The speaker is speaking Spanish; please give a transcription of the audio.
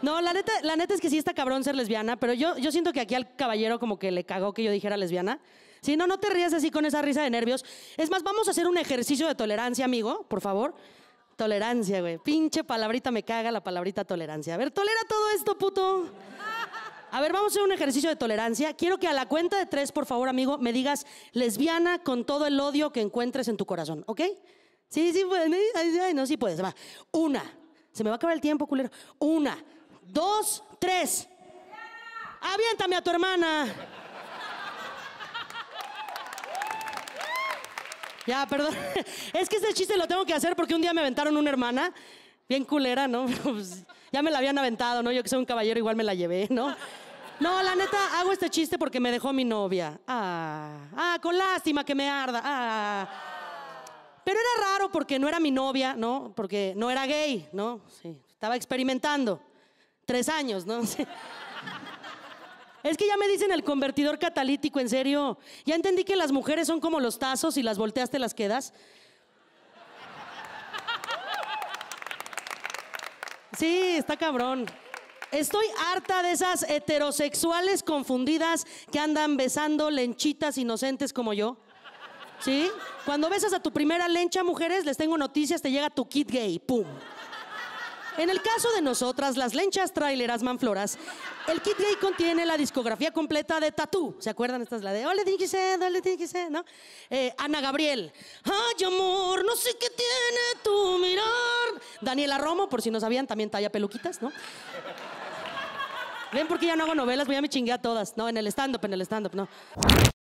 No, la neta, la es que sí está cabrón ser lesbiana, pero yo, yo siento que aquí al caballero como que le cagó que yo dijera lesbiana. Si no, no te rías así con esa risa de nervios. Es más, vamos a hacer un ejercicio de tolerancia, amigo, por favor. Tolerancia, güey. Pinche palabrita me caga la palabrita tolerancia. A ver, tolera todo esto, puto. A ver, vamos a hacer un ejercicio de tolerancia. Quiero que a la cuenta de tres, por favor, amigo, me digas lesbiana con todo el odio que encuentres en tu corazón, ¿ok? Sí, sí, puedes. Ay, no, sí puedes. Va. Una. Se me va a acabar el tiempo, culero. Una dos, tres. Aviéntame a tu hermana. Ya, perdón. Es que este chiste lo tengo que hacer porque un día me aventaron una hermana, bien culera, ¿no? Pues, ya me la habían aventado, ¿no? Yo que soy un caballero igual me la llevé, ¿no? No, la neta, hago este chiste porque me dejó mi novia. Ah, ah, con lástima que me arda. Ah. Pero era raro porque no era mi novia, ¿no? Porque no era gay, ¿no? Sí, estaba experimentando tres años, ¿no? Es que ya me dicen el convertidor catalítico, en serio. Ya entendí que las mujeres son como los tazos, y las volteas te las quedas. Sí, está cabrón. Estoy harta de esas heterosexuales confundidas que andan besando lenchitas inocentes como yo. ¿Sí? Cuando besas a tu primera lencha, mujeres, les tengo noticias, te llega tu kit gay. ¡Pum! En el caso de nosotras, las lenchas traileras manfloras, el kit gay contiene la discografía completa de Tatú. ¿Se acuerdan? Esta es la de Ole Ole ¿no? Eh, Ana Gabriel. Ay, amor, no sé qué tiene tu mirar. Daniela Romo, por si no sabían, también talla peluquitas, ¿no? ¿Ven porque ya no hago novelas? Voy a me chingué a todas. No, en el stand-up, en el stand-up, no.